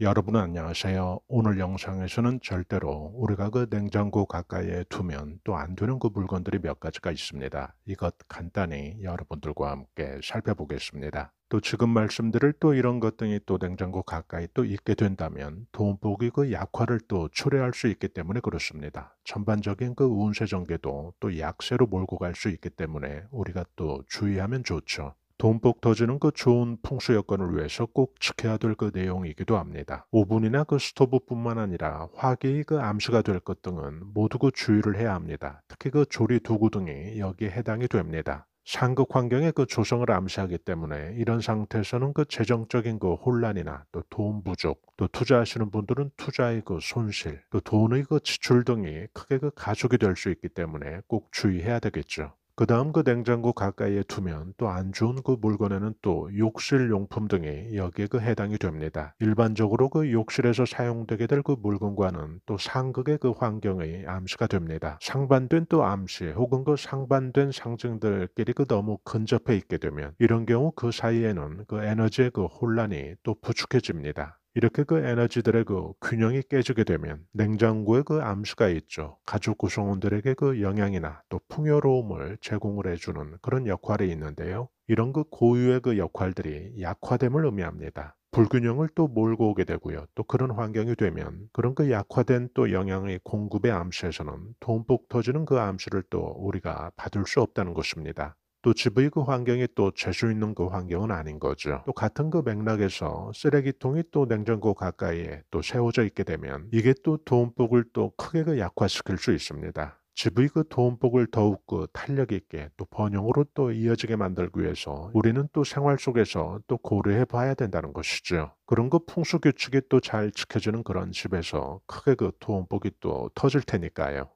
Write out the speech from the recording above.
여러분 안녕하세요. 오늘 영상에서는 절대로 우리가 그 냉장고 가까이에 두면 또 안 되는 그 물건들이 몇 가지가 있습니다. 이것 간단히 여러분들과 함께 살펴보겠습니다. 또 지금 말씀드릴 또 이런 것 등이 또 냉장고 가까이 또 있게 된다면 돈복이 그 약화를 또 초래할 수 있기 때문에 그렇습니다. 전반적인 그 운세 전개도 또 약세로 몰고 갈 수 있기 때문에 우리가 또 주의하면 좋죠. 돈복 더 주는 그 좋은 풍수 여건을 위해서 꼭 지켜야 될 그 내용이기도 합니다. 오븐이나 그 스토브뿐만 아니라 화기의 그 암수가 될 것 등은 모두 그 주의를 해야 합니다. 특히 그 조리 도구 등이 여기에 해당이 됩니다. 상극 환경의 그 조성을 암시하기 때문에 이런 상태에서는 그 재정적인 그 혼란이나 또 돈 부족, 또 투자하시는 분들은 투자의 그 손실, 또 돈의 그 지출 등이 크게 그 가족이 될 수 있기 때문에 꼭 주의해야 되겠죠. 그 다음 그 냉장고 가까이에 두면 또 안 좋은 그 물건에는 또 욕실 용품 등이 여기에 그 해당이 됩니다. 일반적으로 그 욕실에서 사용되게 될 그 물건과는 또 상극의 그 환경의 암시가 됩니다. 상반된 또 암시 혹은 그 상반된 상징들끼리 그 너무 근접해 있게 되면 이런 경우 그 사이에는 그 에너지의 그 혼란이 또 부축해집니다. 이렇게 그 에너지들의 그 균형이 깨지게 되면 냉장고에 그 암수가 있죠. 가족 구성원들에게 그 영향이나 또 풍요로움을 제공을 해주는 그런 역할이 있는데요. 이런 그 고유의 그 역할들이 약화됨을 의미합니다. 불균형을 또 몰고 오게 되고요. 또 그런 환경이 되면 그런 그 약화된 또영양의 공급의 암수에서는 돈복 터지는 그 암수를 또 우리가 받을 수 없다는 것입니다. 또 집의 그 환경이 또 재수 있는 그 환경은 아닌 거죠. 또 같은 그 맥락에서 쓰레기통이 또 냉장고 가까이에 또 세워져 있게 되면 이게 또 도움복을 또 크게 그 약화시킬 수 있습니다. 집의 그 도움복을 더욱 그 탄력 있게 또 번영으로 또 이어지게 만들기 위해서 우리는 또 생활 속에서 또 고려해 봐야 된다는 것이죠. 그런 그 풍수 규칙이 또 잘 지켜지는 그런 집에서 크게 그 도움복이 또 터질 테니까요.